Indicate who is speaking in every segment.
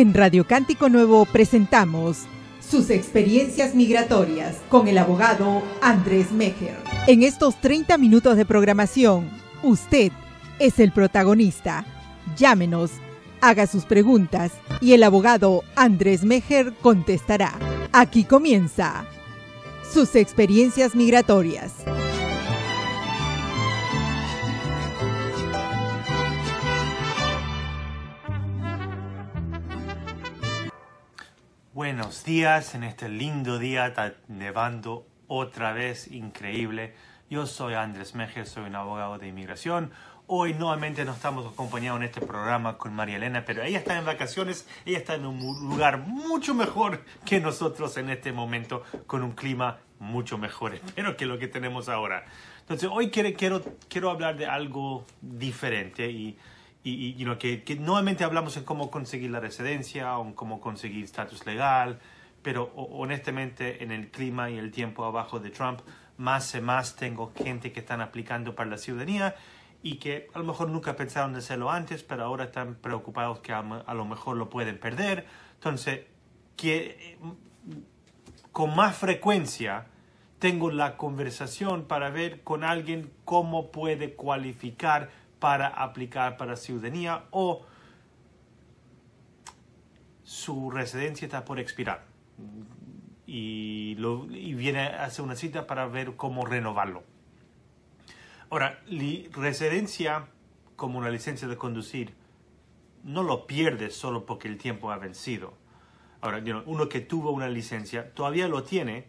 Speaker 1: En Radio Cántico Nuevo presentamos sus experiencias migratorias con el abogado Andrés Mejer. En estos 30 minutos de programación, usted es el protagonista. Llámenos, haga sus preguntas y el abogado Andrés Mejer contestará. Aquí comienza sus experiencias migratorias. Buenos días en este lindo día, está nevando otra vez, increíble. Yo soy Andrés Mejer, soy un abogado de inmigración. Hoy nuevamente nos estamos acompañando en este programa con María Elena, pero ella está en vacaciones, ella está en un lugar mucho mejor que nosotros en este momento, con un clima mucho mejor, espero que lo que tenemos ahora. Entonces, hoy quiero, quiero hablar de algo diferente y y, y que, hablamos de cómo conseguir la residencia o cómo conseguir estatus legal, pero honestamente en el clima y el tiempo abajo de Trump, más y más tengo gente que están aplicando para la ciudadanía y que a lo mejor nunca pensaron de hacerlo antes, pero ahora están preocupados que a, a lo mejor lo pueden perder. Entonces, que eh, con más frecuencia tengo la conversación para ver con alguien cómo puede cualificar para aplicar para ciudadanía o su residencia está por expirar y, viene a hacer una cita para ver cómo renovarlo. Ahora, la residencia como una licencia de conducir no lo pierde solo porque el tiempo ha vencido. Ahora, uno que tuvo una licencia todavía lo tiene,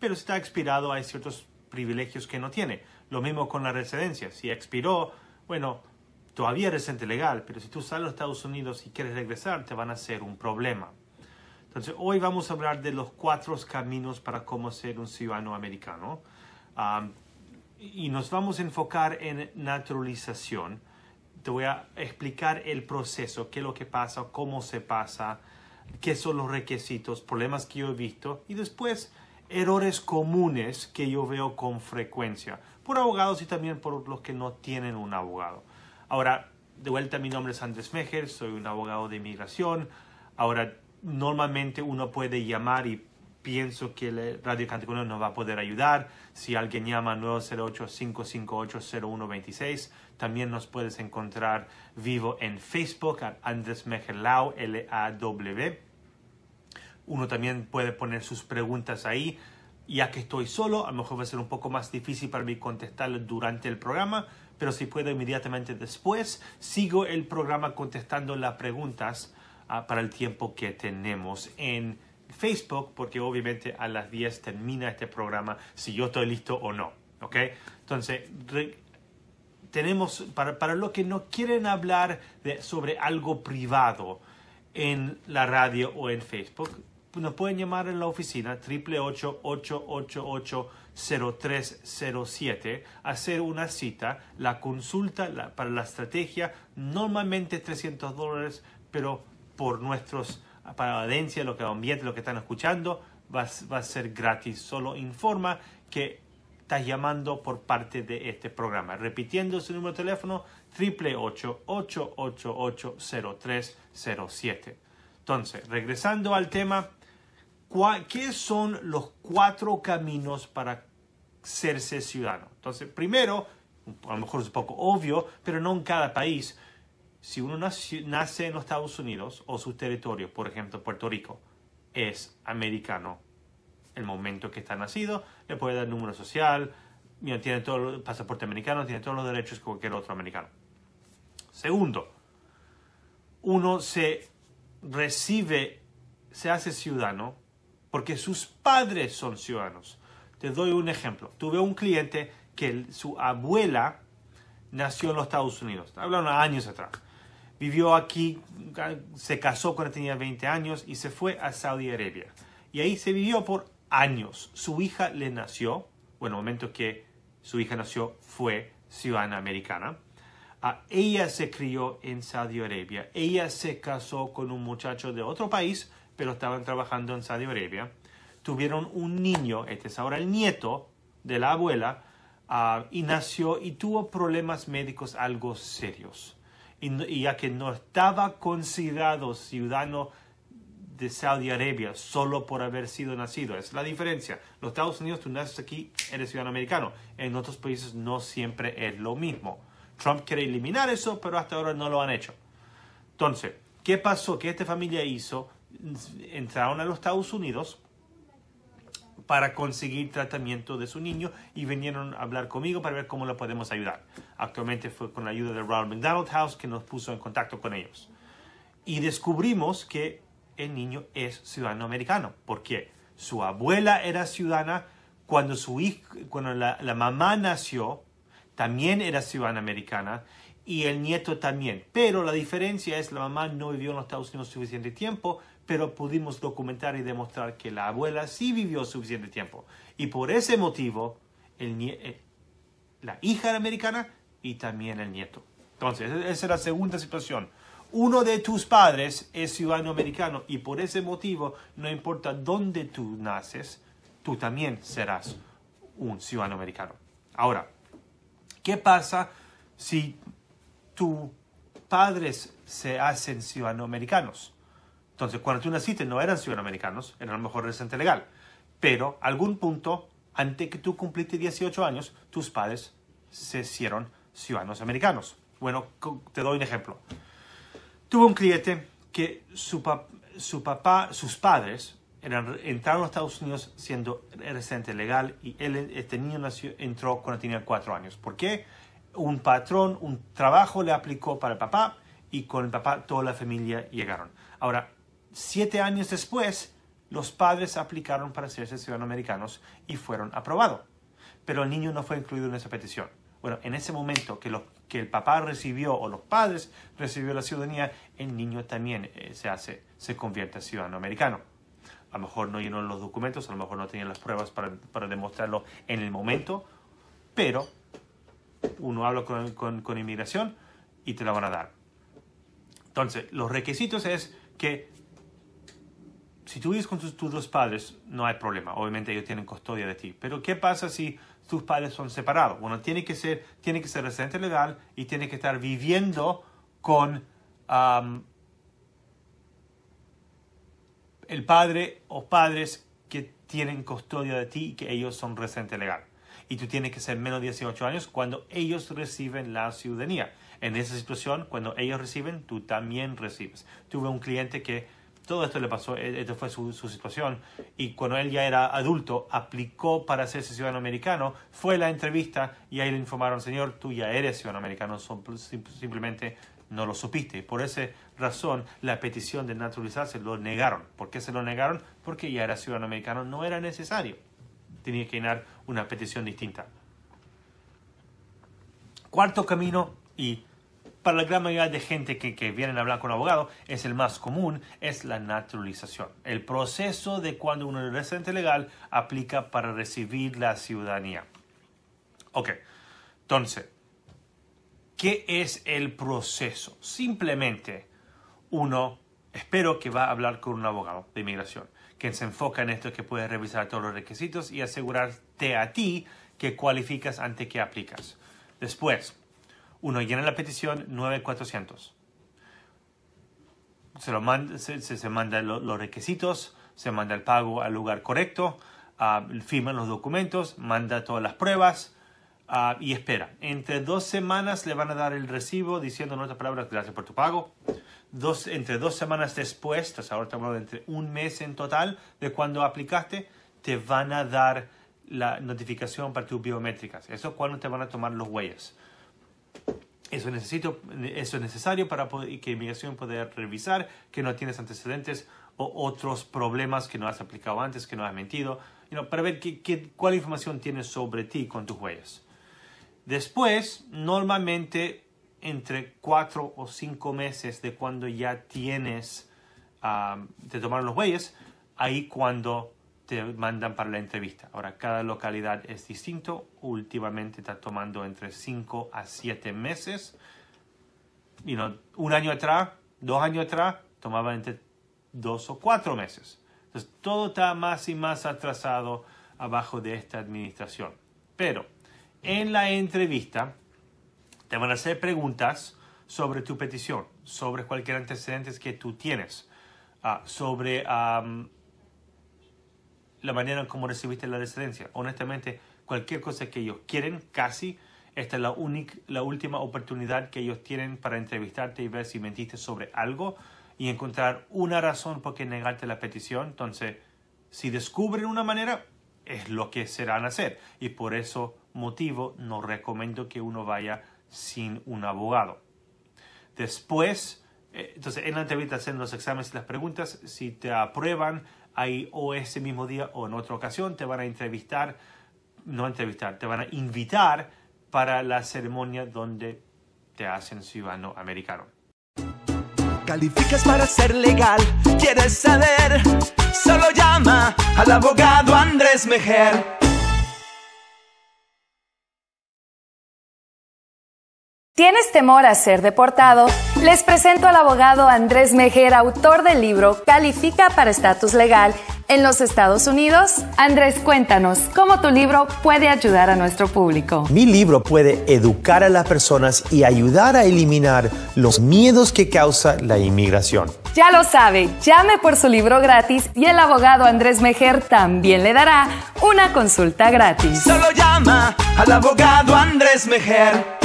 Speaker 1: pero está expirado, hay ciertos privilegios que no tiene. Lo mismo con la residencia. Si expiró, bueno, todavía eres ente legal, pero si tú sales a Estados Unidos y quieres regresar, te van a hacer un problema. Entonces, hoy vamos a hablar de los cuatro caminos para cómo ser un ciudadano americano. y nos vamos a enfocar en naturalización. Te voy a explicar el proceso, qué es lo que pasa, cómo se pasa, qué son los requisitos, problemas que yo he visto y después errores comunes que yo veo con frecuencia por abogados y también por los que no tienen un abogado. Ahora, de vuelta, mi nombre es Andrés Mejer, soy un abogado de inmigración. Ahora, normalmente uno puede llamar y pienso que eh, Radio Canticuno nos va a poder ayudar. Si alguien llama 908-558-0126, también nos puedes encontrar vivo en Facebook, Andrés Lau, L-A-W. Uno también puede poner sus preguntas ahí ya que estoy solo, a lo mejor va a ser un poco más difícil para mí contestar durante el programa, pero si puedo inmediatamente después, sigo el programa contestando las preguntas ah, para el tiempo que tenemos en Facebook, porque obviamente a las 10 termina este programa, si yo estoy listo o no. ¿Ok? Entonces, tenemos, para, para los que no quieren hablar sobre algo privado en la radio o en Facebook, nos pueden llamar en la oficina 888-888-0307, hacer una cita, la consulta para la estrategia, normalmente 300 dólares, pero por nuestros, para la audiencia, lo que ambiente, lo que están escuchando, va, va a ser gratis. Solo informa que estás llamando por parte de este programa. Repitiendo su número de teléfono, 888-888-0307. Entonces, regresando al tema, ¿Qué son los cuatro caminos para serse ciudadano? Entonces, primero, a lo mejor es un poco obvio, pero no en cada país. Si uno nace en los Estados Unidos o sus territorios, por ejemplo Puerto Rico, es americano, el momento que está nacido, le puede dar número social, tiene todo el pasaporte americano, tiene todos los derechos que cualquier otro americano. Segundo, uno se recibe, se hace ciudadano porque sus padres son ciudadanos. Te doy un ejemplo. Tuve un cliente que su abuela nació en los Estados Unidos, hablaron años atrás. Vivió aquí, se casó cuando tenía 20 años y se fue a Saudi Arabia. Y ahí se vivió por años. Su hija le nació, bueno, el momento que su hija nació fue ciudadana americana. Ah, ella se crió en Saudi Arabia. Ella se casó con un muchacho de otro país pero estaban trabajando en Saudi Arabia. Tuvieron un niño, este es ahora el nieto de la abuela, ah, y nació y tuvo problemas médicos algo serios. Y, ya que no estaba considerado ciudadano de Saudi Arabia solo por haber sido nacido. es la diferencia. Los Estados Unidos, tú naces aquí, eres ciudadano americano. En otros países no siempre es lo mismo. Trump quiere eliminar eso, pero hasta ahora no lo han hecho. Entonces, ¿qué pasó? ¿Qué esta familia hizo? entraron a los Estados Unidos para conseguir tratamiento de su niño y vinieron a hablar conmigo para ver cómo lo podemos ayudar. Actualmente fue con la ayuda de Ronald McDonald House que nos puso en contacto con ellos. Y descubrimos que el niño es ciudadano americano, porque su abuela era ciudadana cuando, su hijo, cuando la, la mamá nació, también era ciudadana americana y el nieto también. Pero la diferencia es la mamá no vivió en los Estados Unidos suficiente tiempo pero pudimos documentar y demostrar que la abuela sí vivió suficiente tiempo. Y por ese motivo, eh, la hija era americana y también el nieto. Entonces, e-, esa es la segunda situación. Uno de tus padres es ciudadano americano y por ese motivo, no importa dónde tú naces, tú también serás un ciudadano americano. Ahora, ¿qué pasa si tus padres se hacen ciudadanos americanos? Entonces, cuando tú naciste no eran ciudadanos americanos, eran a lo mejor residente legal, pero algún punto, antes que tú cumpliste 18 años, tus padres se hicieron ciudadanos americanos. Bueno, te doy un ejemplo. Tuve un cliente que su, su papá, sus padres, entraron a Estados Unidos siendo residente legal y él, este niño nació, entró cuando tenía 4 años. ¿Por qué? Un patrón, un trabajo le aplicó para el papá y con el papá toda la familia llegaron. Ahora, siete años después, los padres aplicaron para ser ciudadanos americanos y fueron aprobados. Pero el niño no fue incluido en esa petición. Bueno, en ese momento que, que el papá recibió o los padres recibió la ciudadanía, el niño también eh, se hace, se convierte en ciudadano americano. A lo mejor no llenó los documentos, a lo mejor no tenían las pruebas para, demostrarlo en el momento, pero uno habla con, con inmigración y te la van a dar. Entonces, los requisitos es que si tú vives con tus, tus, dos padres, no hay problema. Obviamente ellos tienen custodia de ti. Pero ¿qué pasa si tus padres son separados? Bueno, tiene que ser, tiene que ser residente legal y tiene que estar viviendo con el padre o padres que tienen custodia de ti y que ellos son residente legal. Y tú tienes que ser menos de 18 años cuando ellos reciben la ciudadanía. En esa situación, cuando ellos reciben, tú también recibes. Tuve un cliente que todo esto le pasó, e, esto fue su, situación. Y cuando él ya era adulto, aplicó para hacerse ciudadano americano, fue la entrevista y ahí le informaron, señor, tú ya eres ciudadano americano, simplemente no lo supiste. Por esa razón, la petición de naturalizarse lo negaron. ¿Por qué se lo negaron? Porque ya era ciudadano americano, no era necesario. Tenía que llenar una petición distinta. Cuarto camino y para la gran mayoría de gente que, que vienen a hablar con un abogado, es el más común, es la naturalización. El proceso de cuando un residente legal aplica para recibir la ciudadanía. Ok, entonces, ¿qué es el proceso? Simplemente, uno, espero que va a hablar con un abogado de inmigración, quien se enfoca en esto, que puede revisar todos los requisitos y asegurarte a ti que cualificas ante que aplicas. Después, uno llena la petición 9400. Se, lo se, manda los requisitos, se manda el pago al lugar correcto, firma ah, firman los documentos, manda todas las pruebas ah, y espera. Entre dos semanas le van a dar el recibo diciendo en otras palabras, gracias por tu pago. Dos, entre dos semanas después, ahora estamos entre un mes en total de cuando aplicaste, te van a dar la notificación para tus biométricas. Eso es cuando te van a tomar los huellas. Eso, es necesario para que inmigración pueda revisar que no tienes antecedentes o otros problemas que no has aplicado antes, que no has mentido, para ver qué, cuál información tienes sobre ti con tus huellas. Después, normalmente entre cuatro o cinco meses de cuando ya tienes, de ah, te tomaron los huellas, ahí cuando te mandan para la entrevista. Ahora, cada localidad es distinto. Últimamente está tomando entre 5 a 7 meses. You un año atrás, dos años atrás, tomaba entre 2 o 4 meses. Entonces, todo está más y más atrasado abajo de esta administración. Pero, en la entrevista, te van a hacer preguntas sobre tu petición, sobre cualquier antecedente que tú tienes, ah, sobre la manera como recibiste la residencia. Honestamente, cualquier cosa que ellos quieren, casi, esta es la, única, la última oportunidad que ellos tienen para entrevistarte y ver si mentiste sobre algo y encontrar una razón por qué negarte la petición. Entonces, si descubren una manera, es lo que serán hacer. Y por eso motivo no recomiendo que uno vaya sin un abogado. Después, eh, entonces en la entrevista hacen los exámenes y las preguntas. Si te aprueban, ahí o ese mismo día o en otra ocasión te van a entrevistar, no entrevistar, te van a invitar para la ceremonia donde te hacen ciudadano americano. Calificas para ser legal, quieres saber, solo llama al abogado Andrés Mejer. ¿Tienes temor a ser deportado? Les presento al abogado Andrés Mejer, autor del libro Califica para estatus legal en los Estados Unidos. Andrés, cuéntanos, ¿cómo tu libro puede ayudar a nuestro público? Mi libro puede educar a las personas y ayudar a eliminar los miedos que causa la inmigración. Ya lo sabe, llame por su libro gratis y el abogado Andrés Mejer también le dará una consulta gratis. Solo llama al abogado Andrés Mejer.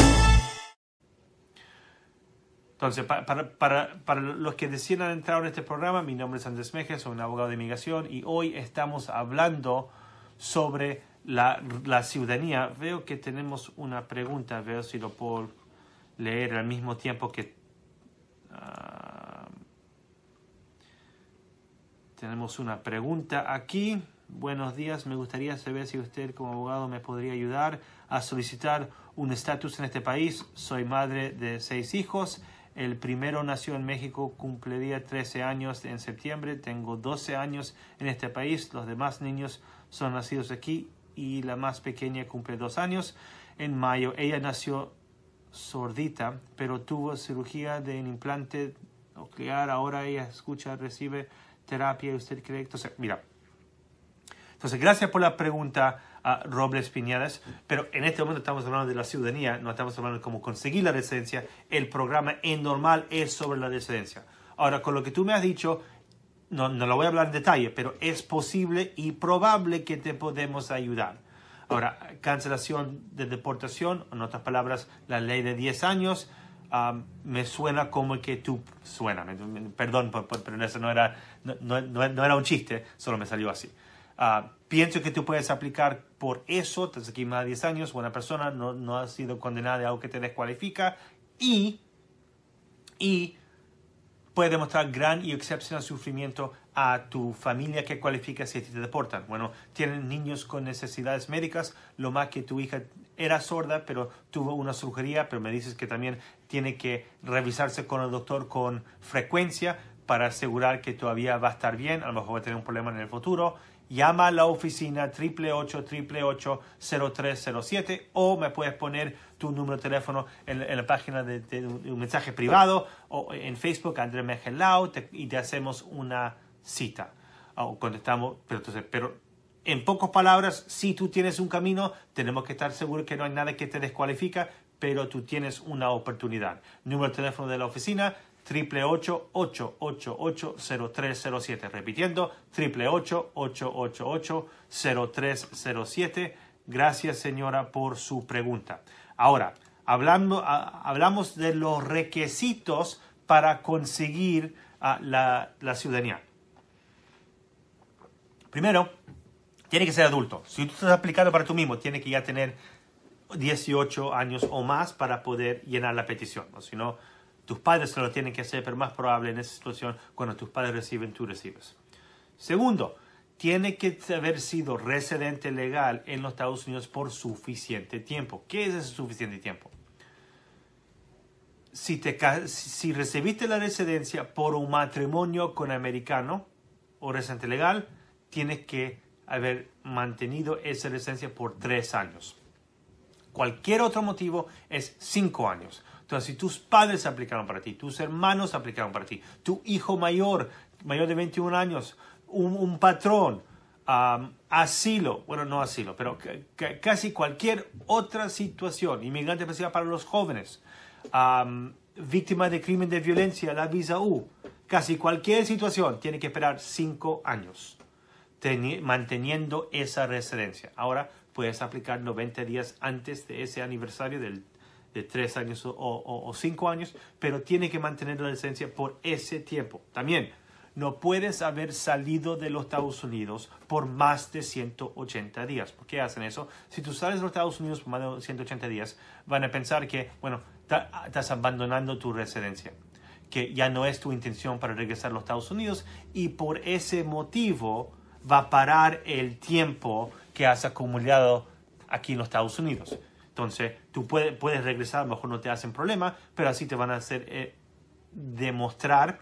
Speaker 1: Entonces, para, para, para, los que decían entrar en este programa, mi nombre es Andrés Mejes, soy un abogado de inmigración y hoy estamos hablando sobre la, la, ciudadanía. Veo que tenemos una pregunta, veo si lo puedo leer al mismo tiempo que... Ah, tenemos una pregunta aquí. Buenos días, me gustaría saber si usted como abogado me podría ayudar a solicitar un estatus en este país. Soy madre de seis hijos el primero nació en México, cumpliría 13 años en septiembre, tengo 12 años en este país, los demás niños son nacidos aquí y la más pequeña cumple 2 años. En mayo ella nació sordita, pero tuvo cirugía de implante nuclear, ahora ella escucha, recibe terapia, usted cree, entonces, mira. Entonces, gracias por la pregunta. Robles Piñadas, pero en este momento estamos hablando de la ciudadanía, no estamos hablando de cómo conseguir la residencia, el programa en normal es sobre la residencia. Ahora, con lo que tú me has dicho, no, no lo voy a hablar en detalle, pero es posible y probable que te podemos ayudar. Ahora, cancelación de deportación, en otras palabras, la ley de 10 años, me suena como que tú suena. Perdón, pero eso no era un chiste, solo me salió así. Ah, pienso que tú puedes aplicar por eso, estás aquí más de 10 años, buena persona, no, no has sido condenada de algo que te descualifica y, y puede demostrar gran y excepcional sufrimiento a tu familia que cualifica si te deportan. Bueno, tienen niños con necesidades médicas, lo más que tu hija era sorda, pero tuvo una cirugía, pero me dices que también tiene que revisarse con el doctor con frecuencia para asegurar que todavía va a estar bien, a lo mejor va a tener un problema en el futuro Llama a la oficina 888-0307 o me puedes poner tu número de teléfono en, la página de, un mensaje privado o en Facebook, André Mejelao, y te hacemos una cita. Ah, contestamos, pero pero en pocas palabras, si tú tienes un camino, tenemos que estar seguros que no hay nada que te descualifica, pero tú tienes una oportunidad. Número de teléfono de la oficina 888-888-0307. Repitiendo, 888-888-0307. Gracias señora por su pregunta. Ahora, hablando, hablamos de los requisitos para conseguir la, ciudadanía. Primero, tiene que ser adulto. Si tú estás aplicando para tú mismo, tiene que ya tener 18 años o más para poder llenar la petición. o Si no, tus padres se lo tienen que hacer, pero más probable en esa situación cuando tus padres reciben, tú recibes. Segundo, tiene que haber sido residente legal en los Estados Unidos por suficiente tiempo. ¿Qué es ese suficiente tiempo? Si, si recibiste la residencia por un matrimonio con americano o residente legal, tienes que haber mantenido esa residencia por tres años. Cualquier otro motivo es cinco años. Entonces, si tus padres aplicaron para ti, tus hermanos aplicaron para ti, tu hijo mayor, mayor de 21 años, un, patrón, asilo, bueno, no asilo, pero casi cualquier otra situación, inmigrante especial para los jóvenes, víctima de crimen de violencia, la visa U, casi cualquier situación tiene que esperar 5 años manteniendo esa residencia. Ahora puedes aplicar 90 días antes de ese aniversario del de tres años o, cinco años, pero tiene que mantener la residencia por ese tiempo. También, no puedes haber salido de los Estados Unidos por más de 180 días. ¿Por qué hacen eso? Si tú sales de los Estados Unidos por más de 180 días, van a pensar que, bueno, estás abandonando tu residencia, que ya no es tu intención para regresar a los Estados Unidos y por ese motivo va a parar el tiempo que has acumulado aquí en los Estados Unidos. Entonces, tú puedes regresar, a lo mejor no te hacen problema, pero así te van a hacer eh, demostrar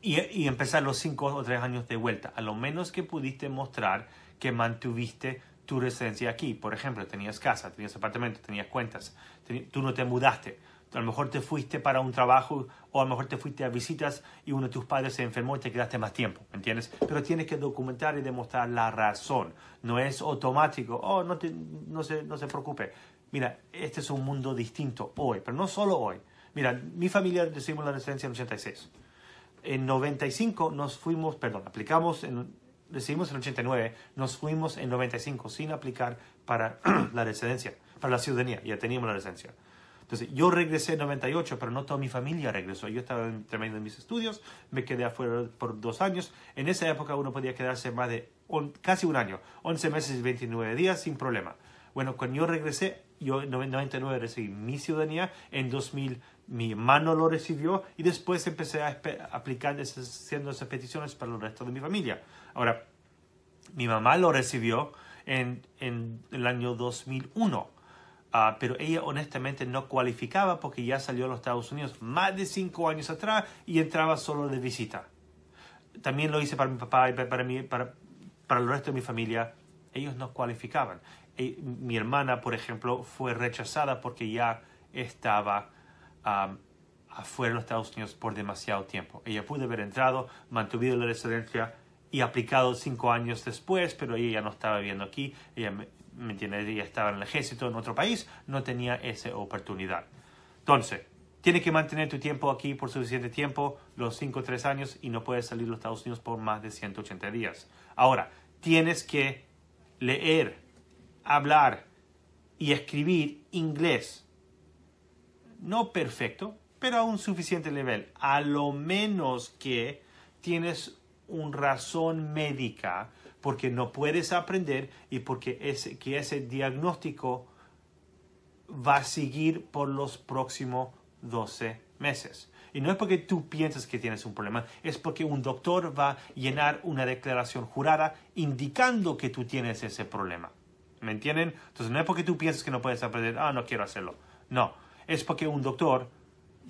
Speaker 1: y, empezar los cinco o tres años de vuelta. A lo menos que pudiste mostrar que mantuviste tu residencia aquí. Por ejemplo, tenías casa, tenías apartamento, tenías cuentas, tú no te mudaste a lo mejor te fuiste para un trabajo o a lo mejor te fuiste a visitas y uno de tus padres se enfermó y te quedaste más tiempo, ¿me entiendes? Pero tienes que documentar y demostrar la razón. No es automático, oh, no, se, no se preocupe. Mira, este es un mundo distinto hoy, pero no solo hoy. Mira, mi familia recibimos la residencia en 86. En 95 nos fuimos, perdón, aplicamos, en, recibimos en 89, nos fuimos en 95 sin aplicar para la residencia, para la ciudadanía, ya teníamos la residencia. Entonces, yo regresé en 98, pero no toda mi familia regresó. Yo estaba en mis estudios, me quedé afuera por dos años. En esa época uno podía quedarse más de casi un año, 11 meses y 29 días sin problema. Bueno, cuando yo regresé, yo en 99 recibí mi ciudadanía, en 2000 mi hermano lo recibió y después empecé a aplicar haciendo esas peticiones para el resto de mi familia. Ahora, mi mamá lo recibió en el año 2001 Ah, pero ella honestamente no cualificaba porque ya salió a los Estados Unidos más de cinco años atrás y entraba solo de visita. También lo hice para mi papá y para, mí, para, para el resto de mi familia. Ellos no cualificaban. Eh, mi hermana, por ejemplo, fue rechazada porque ya estaba afuera de los Estados Unidos por demasiado tiempo. Ella pudo haber entrado, mantuvido la residencia y aplicado cinco años después, pero ella ya no estaba viviendo aquí. Ella ¿me entiendes? estaba en el ejército en otro país, no tenía esa oportunidad. Entonces, tienes que mantener tu tiempo aquí por suficiente tiempo, los 5 o 3 años, y no puedes salir a los Estados Unidos por más de 180 días. Ahora, tienes que leer, hablar y escribir inglés. No perfecto, pero a un suficiente nivel. A lo menos que tienes una razón médica porque no puedes aprender y porque ese, que ese diagnóstico va a seguir por los próximos 12 meses. Y no es porque tú piensas que tienes un problema, es porque un doctor va a llenar una declaración jurada indicando que tú tienes ese problema. ¿Me entienden? Entonces no es porque tú piensas que no puedes aprender, ah, no quiero hacerlo. No, es porque un doctor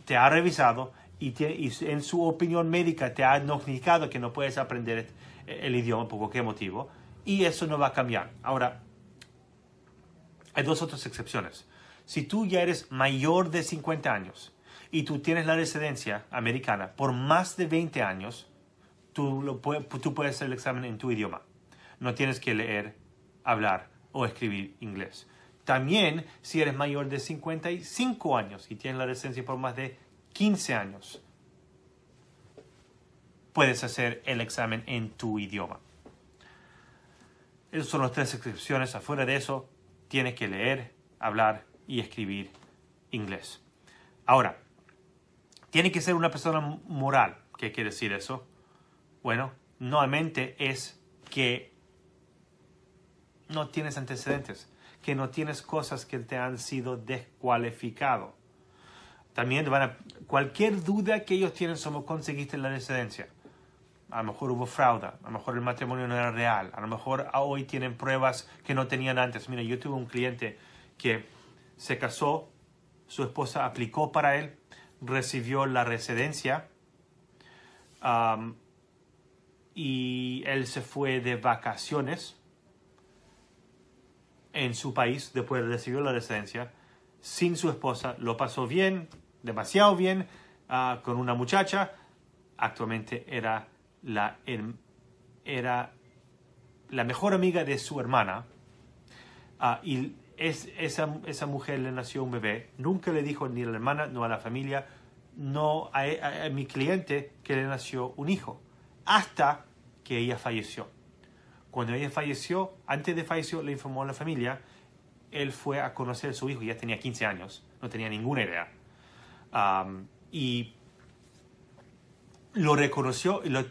Speaker 1: te ha revisado y, en su opinión médica te ha diagnosticado que no puedes aprender el idioma por cualquier motivo, y eso no va a cambiar. Ahora, hay dos otras excepciones. Si tú ya eres mayor de 50 años y tú tienes la residencia americana por más de 20 años, tú, puedes hacer el examen en tu idioma. No tienes que leer, hablar o escribir inglés. También si eres mayor de 55 años y tienes la residencia por más de 15 años, puedes hacer el examen en tu idioma. Esas son las tres excepciones. Afuera de eso, tienes que leer, hablar y escribir inglés. Ahora, tiene que ser una persona moral. ¿Qué quiere decir eso? Bueno, nuevamente es que no tienes antecedentes, que no tienes cosas que te han sido descualificado. También van a, cualquier duda que ellos tienen sobre conseguiste la descendencia a lo mejor hubo fraude, a lo mejor el matrimonio no era real, a lo mejor ah, hoy tienen pruebas que no tenían antes. Mira, yo tuve un cliente que se casó, su esposa aplicó para él, recibió la residencia y él se fue de vacaciones en su país después de recibir la residencia sin su esposa, lo pasó bien, demasiado bien, ah, con una muchacha, actualmente era la, era la mejor amiga de su hermana ah, y es, esa, mujer le nació un bebé, nunca le dijo ni a la hermana, ni a la familia, no a, mi cliente que le nació un hijo, hasta que ella falleció. Cuando ella falleció, antes de fallecer, le informó a la familia, él fue a conocer a su hijo, ya tenía 15 años, no tenía ninguna idea. y lo reconoció y lo,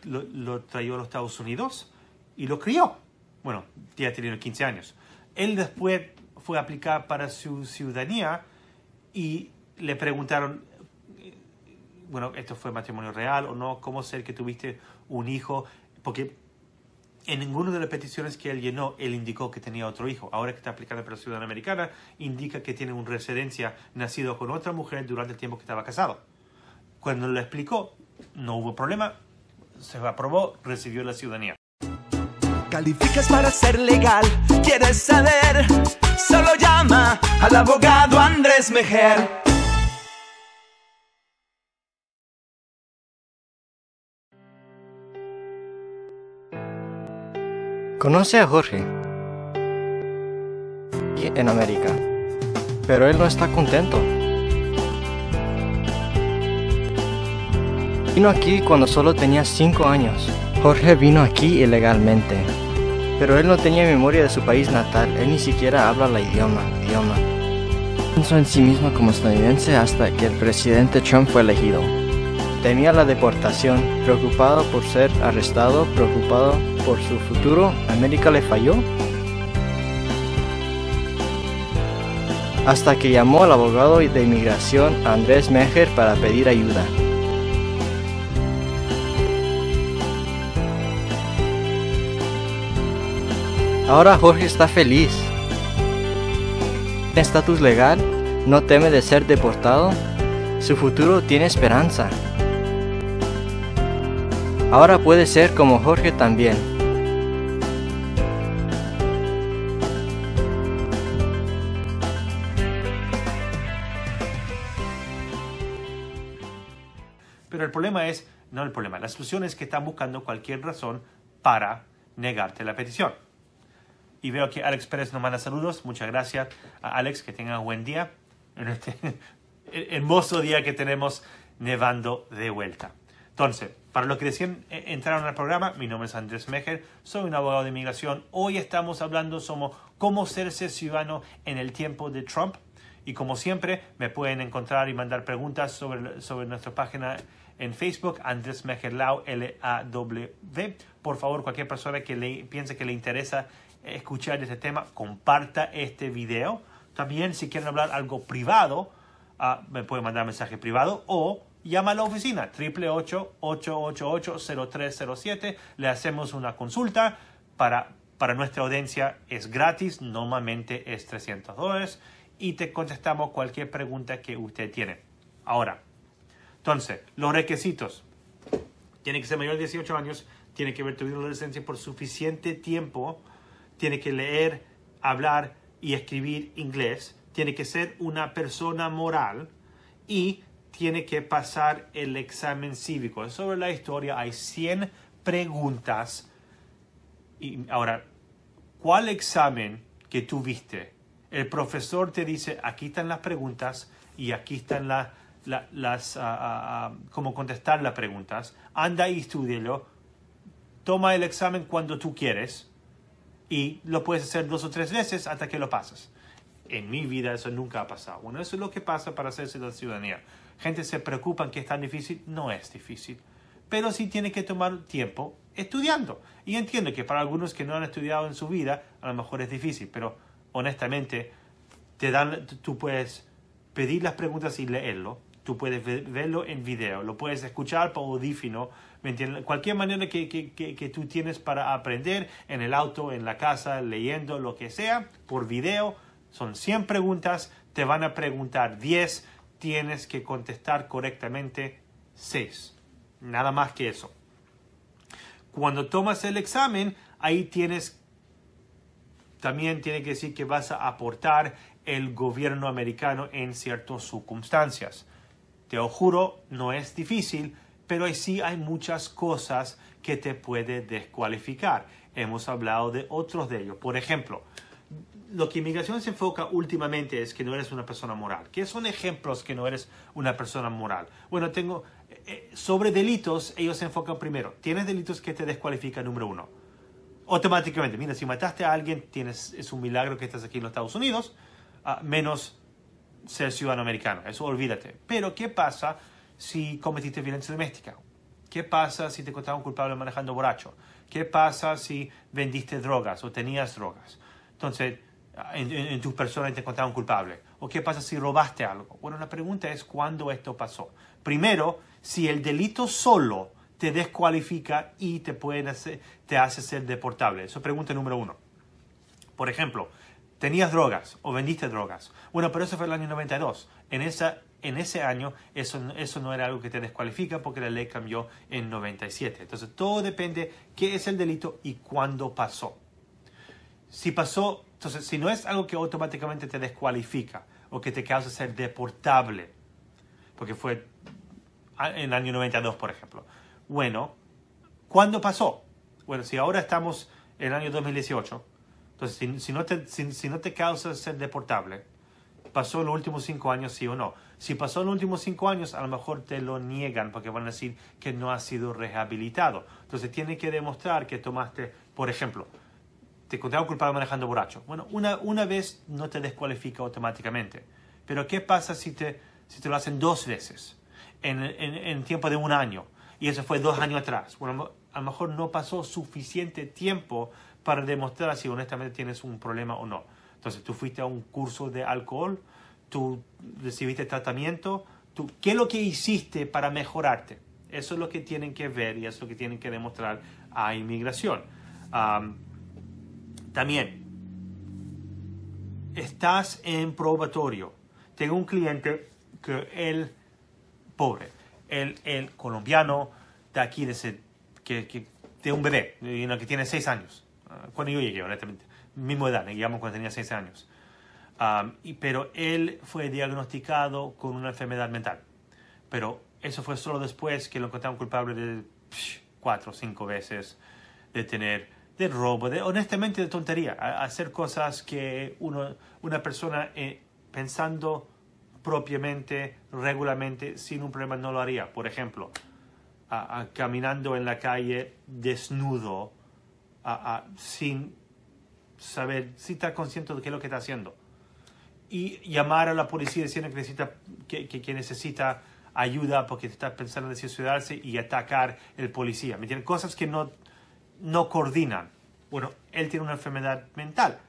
Speaker 1: trajo a los Estados Unidos y lo crió. Bueno, ya tenía 15 años. Él después fue a aplicar para su ciudadanía y le preguntaron, bueno, esto fue matrimonio real o no, cómo ser que tuviste un hijo, porque en ninguna de las peticiones que él llenó, él indicó que tenía otro hijo. Ahora que está aplicando para la ciudadanía americana, indica que tiene una residencia nacido con otra mujer durante el tiempo que estaba casado. Cuando lo explicó, no hubo problema, se aprobó, recibió la ciudadanía. Calificas para ser legal, quieres saber, solo llama al abogado Andrés Mejer. Conoce a Jorge en América, pero él no está contento. Vino aquí cuando solo tenía 5 años. Jorge vino aquí ilegalmente. Pero él no tenía memoria de su país natal, él ni siquiera habla la idioma, idioma. Pensó en sí mismo como estadounidense hasta que el presidente Trump fue elegido. Temía la deportación, preocupado por ser arrestado, preocupado por su futuro, América le falló. Hasta que llamó al abogado de inmigración Andrés Mejer para pedir ayuda. Ahora Jorge está feliz. Tiene estatus legal, no teme de ser deportado, su futuro tiene esperanza. Ahora puede ser como Jorge también. Pero el problema es, no el problema, la solución es que están buscando cualquier razón para negarte la petición. Y veo que Alex Pérez nos manda saludos. Muchas gracias a Alex. Que un buen día en este hermoso día que tenemos nevando de vuelta. Entonces, para los que recién eh, entraron al programa, mi nombre es Andrés Mejer, soy un abogado de inmigración. Hoy estamos hablando sobre cómo serse ciudadano en el tiempo de Trump. Y como siempre, me pueden encontrar y mandar preguntas sobre, sobre nuestra página en Facebook, Andrés Mejerlau, L-A-W. Por favor, cualquier persona que le, piense que le interesa escuchar este tema, comparta este video. También si quieren hablar algo privado, ah, me pueden mandar mensaje privado o llama a la oficina 888-888-0307. Le hacemos una consulta para, para nuestra audiencia. Es gratis, normalmente es 300 dólares y te contestamos cualquier pregunta que usted tiene. Ahora, entonces, los requisitos. Tiene que ser mayor de 18 años, tiene que haber tenido la licencia por suficiente tiempo tiene que leer, hablar y escribir inglés, tiene que ser una persona moral y tiene que pasar el examen cívico. Sobre la historia hay 100 preguntas. Y ahora, ¿cuál examen que tuviste? El profesor te dice, aquí están las preguntas y aquí están las, como ah, ah, ah, cómo contestar las preguntas. Anda y lo Toma el examen cuando tú quieres y lo puedes hacer dos o tres veces hasta que lo pasas. En mi vida eso nunca ha pasado. Bueno, eso es lo que pasa para hacerse la ciudadanía. Gente se preocupa que es tan difícil. No es difícil. Pero sí tiene que tomar tiempo estudiando. Y entiendo que para algunos que no han estudiado en su vida, a lo mejor es difícil. Pero honestamente, te dan, tú puedes pedir las preguntas y leerlo tú puedes verlo en video, lo puedes escuchar por audífono, Cualquier manera que, que, tú tienes para aprender en el auto, en la casa, leyendo, lo que sea, por video, son 100 preguntas, te van a preguntar 10, tienes que contestar correctamente 6, nada más que eso. Cuando tomas el examen, ahí tienes, también tiene que decir que vas a aportar el gobierno americano en ciertas circunstancias. Te lo juro, no es difícil, pero sí hay muchas cosas que te puede descualificar. Hemos hablado de otros de ellos. Por ejemplo, lo que inmigración se enfoca últimamente es que no eres una persona moral. ¿Qué son ejemplos que no eres una persona moral? Bueno, tengo eh, eh, sobre delitos, ellos se enfocan primero. Tienes delitos que te descualifican, número uno. Automáticamente, mira, si mataste a alguien, tienes, es un milagro que estés aquí en los Estados Unidos, ah, menos ser ciudadano americano, eso olvídate. Pero, ¿qué pasa si cometiste violencia doméstica? ¿Qué pasa si te encontraron culpable manejando borracho? ¿Qué pasa si vendiste drogas o tenías drogas? Entonces, en, tus personas te encontraron culpable. ¿O qué pasa si robaste algo? Bueno, la pregunta es cuándo esto pasó. Primero, si el delito solo te descualifica y te, pueden te hace ser deportable. Eso es pregunta número uno. Por ejemplo, tenías drogas o vendiste drogas. Bueno, pero eso fue el año 92. En, esa, en ese año eso, eso no era algo que te descualifica porque la ley cambió en 97. Entonces todo depende qué es el delito y cuándo pasó. Si pasó, entonces si no es algo que automáticamente te descualifica o que te causa ser deportable, porque fue en el año 92, por ejemplo. Bueno, ¿cuándo pasó? Bueno, si ahora estamos en el año 2018, entonces, si, no te, si, no te causa ser deportable, ¿pasó los últimos cinco años sí o no? Si pasó los últimos cinco años, a lo mejor te lo niegan porque van a decir que no has sido rehabilitado. Entonces, tiene que demostrar que tomaste, por ejemplo, te encontraron culpable manejando borracho. Bueno, una, una vez no te descualifica automáticamente. Pero ¿qué pasa si te, si te lo hacen dos veces en, en, en tiempo de un año? Y eso fue dos años atrás. Bueno, a lo mejor no pasó suficiente tiempo para demostrar si honestamente tienes un problema o no. Entonces, tú fuiste a un curso de alcohol, tú recibiste tratamiento, tú, ¿qué es lo que hiciste para mejorarte? Eso es lo que tienen que ver y eso es lo que tienen que demostrar a inmigración. también, estás en probatorio. Tengo un cliente que él, pobre, el colombiano, de aquí, de, ese, que, que, de un bebé, que tiene seis años Ah, cuando yo llegué, honestamente, mismo edad, ¿eh? llegamos cuando tenía 6 años. pero él fue diagnosticado con una enfermedad mental. Pero eso fue solo después que lo encontraron culpable de cuatro o cinco veces de tener de robo, de honestamente de tontería, hacer cosas que uno, una persona eh, pensando propiamente, regularmente, sin un problema no lo haría. Por ejemplo, caminando en la calle desnudo sin saber si está consciente de qué es lo que está haciendo. Y llamar a la policía diciendo que necesita, que, necesita ayuda porque está pensando en suicidarse y atacar el policía. ¿Me Cosas que no, coordinan. Bueno, él tiene una enfermedad mental.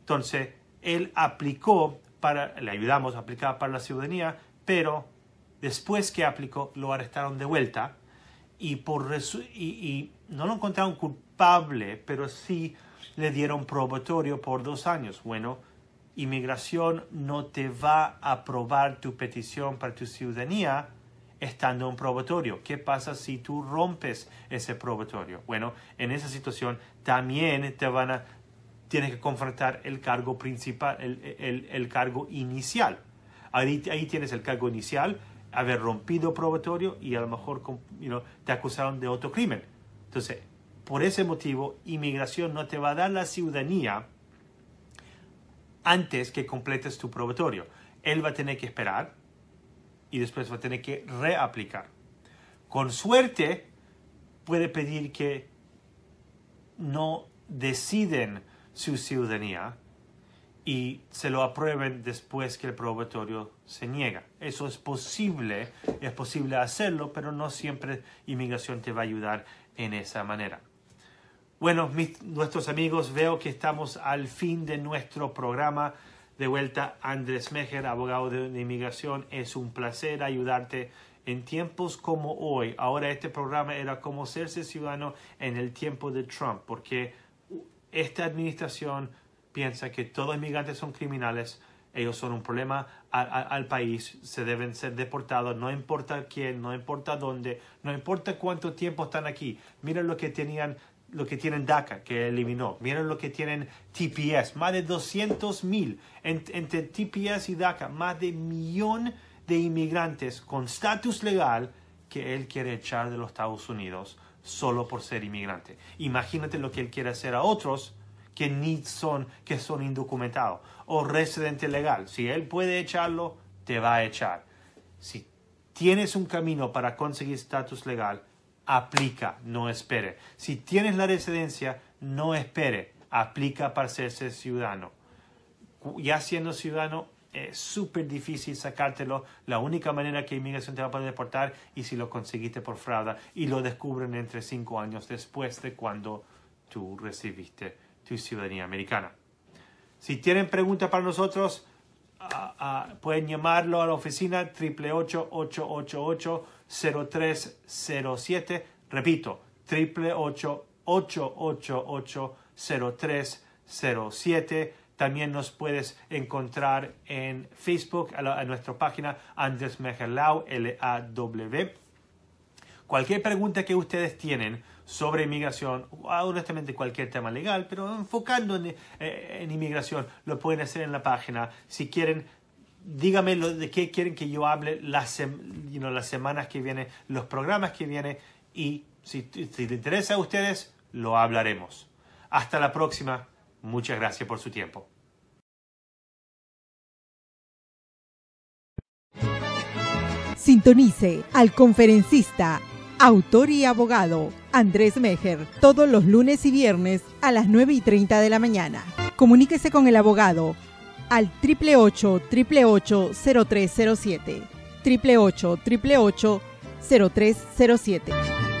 Speaker 1: Entonces, él aplicó para, le ayudamos a aplicar para la ciudadanía, pero después que aplicó, lo arrestaron de vuelta y, por y, y no lo encontraron culpable pero sí le dieron probatorio por dos años. Bueno, inmigración no te va a aprobar tu petición para tu ciudadanía estando en probatorio. ¿Qué pasa si tú rompes ese probatorio? Bueno, en esa situación también te van a tienes que confrontar el cargo principal, el, el, cargo inicial. Ahí, ahí, tienes el cargo inicial, haber rompido probatorio y a lo mejor te acusaron de otro crimen. Entonces, por ese motivo, inmigración no te va a dar la ciudadanía antes que completes tu probatorio. Él va a tener que esperar y después va a tener que reaplicar. Con suerte, puede pedir que no deciden su ciudadanía y se lo aprueben después que el probatorio se niega. Eso es posible, es posible hacerlo, pero no siempre inmigración te va a ayudar en esa manera. Bueno, nuestros amigos, veo que estamos al fin de nuestro programa. De vuelta, Andrés Mejer, abogado de, inmigración. Es un placer ayudarte en tiempos como hoy. Ahora este programa era como serse ciudadano en el tiempo de Trump, porque esta administración piensa que todos los inmigrantes son criminales, ellos son un problema al, país, se deben ser deportados, no importa quién, no importa dónde, no importa cuánto tiempo están aquí. miren lo que tenían lo que tienen DACA, que eliminó. Miren lo que tienen TPS, más de 200 mil. entre TPS y DACA, más de millón de inmigrantes con estatus legal que él quiere echar de los Estados Unidos solo por ser inmigrante. Imagínate lo que él quiere hacer a otros que ni son, que son indocumentados o residente legal. Si él puede echarlo, te va a echar. Si tienes un camino para conseguir estatus legal, aplica, no espere. Si tienes la residencia, no espere, aplica para ser ciudadano. Ya siendo ciudadano, es súper difícil sacártelo. La única manera que inmigración te va a poder deportar y si lo conseguiste por fraude y lo descubren entre cinco años después de cuando tú recibiste tu ciudadanía americana. Si tienen preguntas para nosotros, pueden llamarlo a la oficina 888 888 0307. Repito, 888-888-0307. También nos puedes encontrar en Facebook, a, nuestra página Andrés Mejerlau L-A-W. Cualquier pregunta que ustedes tienen sobre inmigración, ah, honestamente cualquier tema legal, pero enfocando eh, en inmigración, lo pueden hacer en la página. Si quieren dígame de qué quieren que yo hable las, semanas que vienen, los programas que vienen y si, si les interesa a ustedes, lo hablaremos. Hasta la próxima. Muchas gracias por su tiempo. Sintonice al conferencista, autor y abogado Andrés Mejer todos los lunes y viernes a las 9 y 30 de la mañana. Comuníquese con el abogado al 888-888-0307. 888-888-0307.